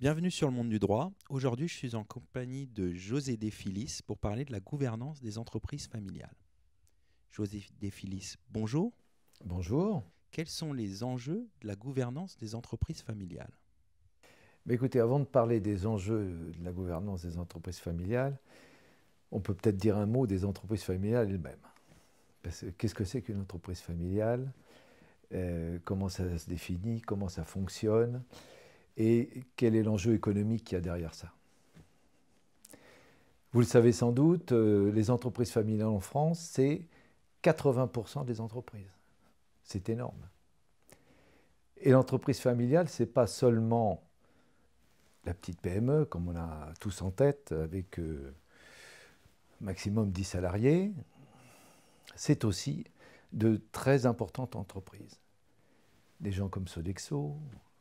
Bienvenue sur le monde du droit. Aujourd'hui, je suis en compagnie de José Desfilis pour parler de la gouvernance des entreprises familiales. José Desfilis, bonjour. Bonjour. Quels sont les enjeux de la gouvernance des entreprises familiales Mais Écoutez, avant de parler des enjeux de la gouvernance des entreprises familiales, on peut peut-être dire un mot des entreprises familiales elles-mêmes. Qu'est-ce que c'est qu'une entreprise familiale euh, Comment ça se définit Comment ça fonctionne et quel est l'enjeu économique qu'il y a derrière ça. Vous le savez sans doute, euh, les entreprises familiales en France, c'est 80% des entreprises. C'est énorme. Et l'entreprise familiale, ce n'est pas seulement la petite PME, comme on a tous en tête, avec euh, maximum 10 salariés, c'est aussi de très importantes entreprises. Des gens comme Sodexo,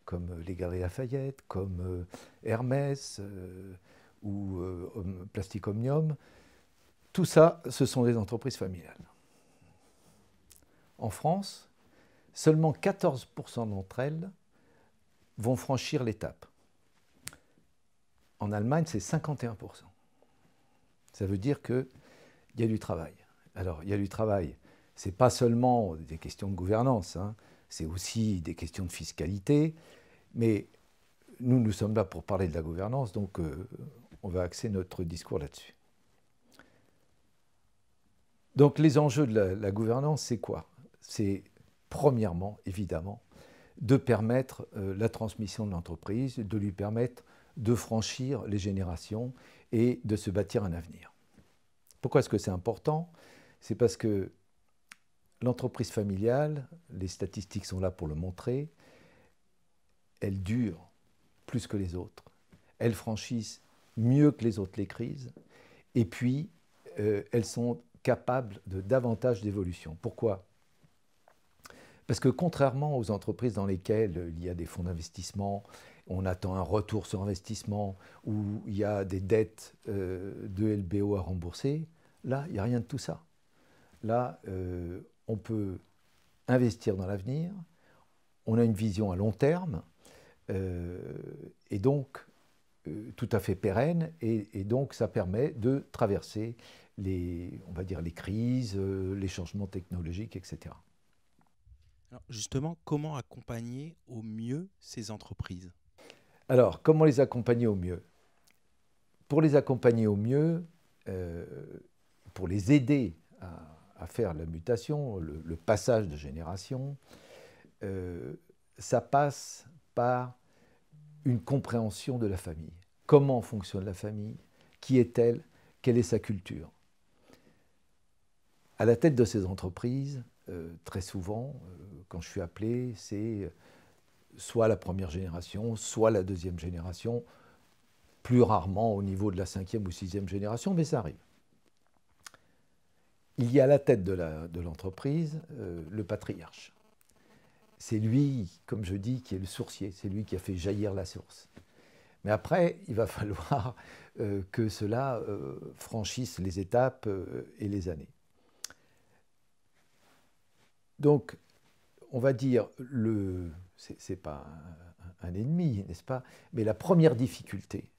comme euh, les Galeries Lafayette, comme euh, Hermès euh, ou Plastic Omnium. Tout ça, ce sont des entreprises familiales. En France, seulement 14% d'entre elles vont franchir l'étape. En Allemagne, c'est 51%. Ça veut dire qu'il y a du travail. Alors, il y a du travail. Ce n'est pas seulement des questions de gouvernance. Hein c'est aussi des questions de fiscalité. Mais nous, nous sommes là pour parler de la gouvernance, donc euh, on va axer notre discours là-dessus. Donc les enjeux de la, gouvernance, c'est quoi C'est premièrement, évidemment, de permettre euh, la transmission de l'entreprise, de lui permettre de franchir les générations et de se bâtir un avenir. Pourquoi est-ce que c'est important C'est parce que l'entreprise familiale, les statistiques sont là pour le montrer, elle dure plus que les autres. elle franchissent mieux que les autres les crises. Et puis, euh, elles sont capables de davantage d'évolution. Pourquoi Parce que contrairement aux entreprises dans lesquelles il y a des fonds d'investissement, on attend un retour sur investissement, où il y a des dettes euh, de LBO à rembourser, là, il n'y a rien de tout ça. Là, euh, on peut investir dans l'avenir, on a une vision à long terme, euh, et donc euh, tout à fait pérenne, et, donc ça permet de traverser les, on va dire, les crises, euh, les changements technologiques, etc. justement, comment accompagner au mieux ces entreprises Alors, comment les accompagner au mieux Pour les accompagner au mieux, pour les aider à faire la mutation, le, passage de génération, euh, ça passe par une compréhension de la famille. Comment fonctionne la famille Qui est-elle Quelle est sa culture À la tête de ces entreprises, euh, très souvent, euh, quand je suis appelé, c'est soit la première génération, soit la deuxième génération, plus rarement au niveau de la cinquième ou sixième génération, mais ça arrive il y a à la tête de l'entreprise euh, le patriarche. C'est lui, comme je dis, qui est le sourcier, c'est lui qui a fait jaillir la source. Mais après, il va falloir euh, que cela euh, franchisse les étapes et les années. Donc, on va dire, le, c'est pas un ennemi, n'est-ce pas Mais la première difficulté,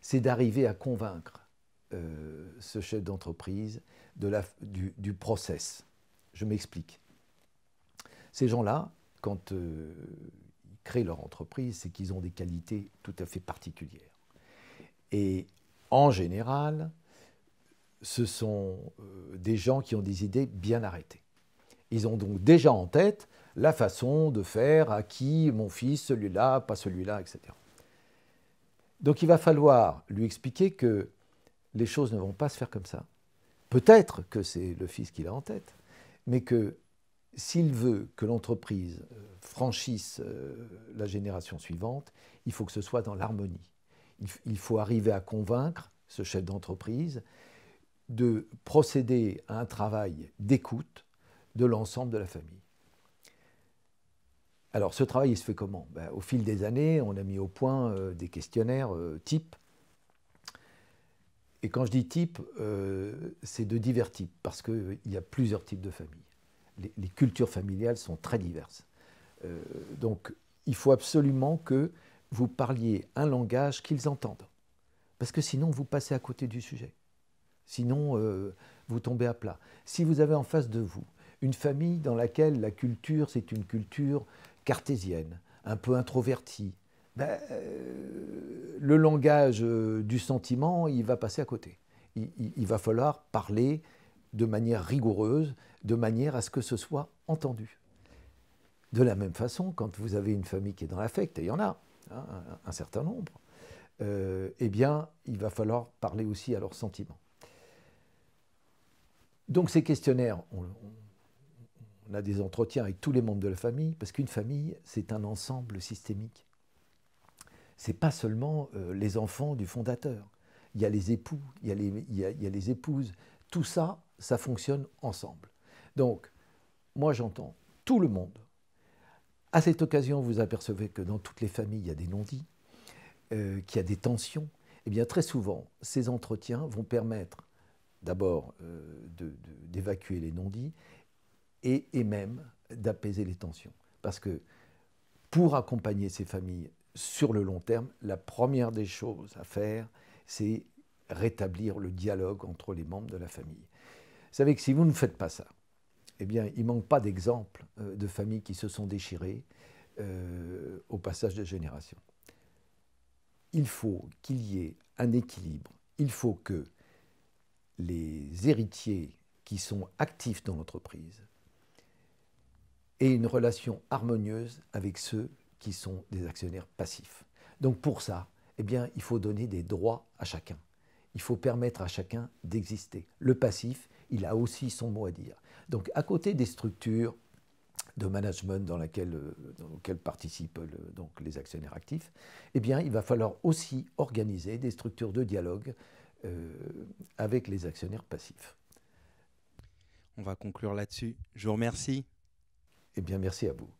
c'est d'arriver à convaincre euh, ce chef d'entreprise de la, du, process. Je m'explique. Ces gens-là, quand euh, ils créent leur entreprise, c'est qu'ils ont des qualités tout à fait particulières. Et en général, ce sont euh, des gens qui ont des idées bien arrêtées. Ils ont donc déjà en tête la façon de faire, à qui, mon fils, celui-là, pas celui-là, etc. Donc il va falloir lui expliquer que les choses ne vont pas se faire comme ça. Peut-être que c'est le fils qu'il a en tête, mais que s'il veut que l'entreprise euh, franchisse euh, la génération suivante, il faut que ce soit dans l'harmonie. Il faut arriver à convaincre ce chef d'entreprise de procéder à un travail d'écoute de l'ensemble de la famille. Alors ce travail, il se fait comment ben, Au fil des années, on a mis au point euh, des questionnaires type et quand je dis type, euh, c'est de divers types, parce qu'il euh, y a plusieurs types de familles. Les, cultures familiales sont très diverses. Euh, donc, il faut absolument que vous parliez un langage qu'ils entendent, parce que sinon, vous passez à côté du sujet. Sinon, vous tombez à plat. Si vous avez en face de vous une famille dans laquelle la culture, c'est une culture cartésienne, un peu introvertie, ben, euh, le langage euh, du sentiment, il va passer à côté. Il, va falloir parler de manière rigoureuse, de manière à ce que ce soit entendu. De la même façon, quand vous avez une famille qui est dans l'affect, et il y en a hein, un, certain nombre, euh, eh bien, il va falloir parler aussi à leurs sentiments. Donc ces questionnaires, on a des entretiens avec tous les membres de la famille, parce qu'une famille, c'est un ensemble systémique c'est pas seulement euh, les enfants du fondateur. Il y a les époux, il y a les, épouses. Tout ça, ça fonctionne ensemble. Donc, moi j'entends tout le monde. À cette occasion, vous apercevez que dans toutes les familles, il y a des non-dits, euh, qu'il y a des tensions. Eh bien, très souvent, ces entretiens vont permettre d'abord euh, d'évacuer les non-dits et, même d'apaiser les tensions. Parce que pour accompagner ces familles sur le long terme, la première des choses à faire, c'est rétablir le dialogue entre les membres de la famille. Vous savez que si vous ne faites pas ça, eh bien, il manque pas d'exemples euh, de familles qui se sont déchirées euh, au passage de générations. Il faut qu'il y ait un équilibre. Il faut que les héritiers qui sont actifs dans l'entreprise aient une relation harmonieuse avec ceux qui sont des actionnaires passifs. Donc pour ça, eh bien, il faut donner des droits à chacun. Il faut permettre à chacun d'exister. Le passif, il a aussi son mot à dire. Donc à côté des structures de management dans lesquelles euh, participent euh, donc les actionnaires actifs, eh bien, il va falloir aussi organiser des structures de dialogue euh, avec les actionnaires passifs. On va conclure là-dessus. Je vous remercie. Eh bien, merci à vous.